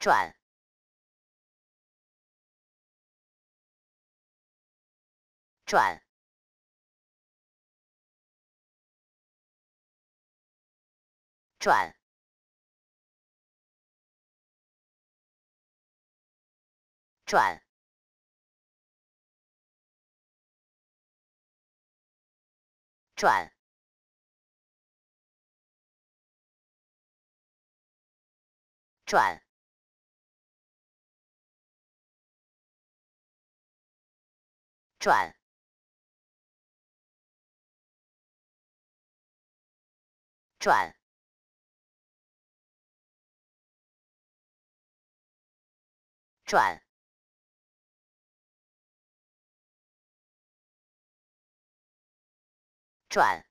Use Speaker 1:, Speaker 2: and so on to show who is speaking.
Speaker 1: 转，转，转，转，转，转。转，转，转，转。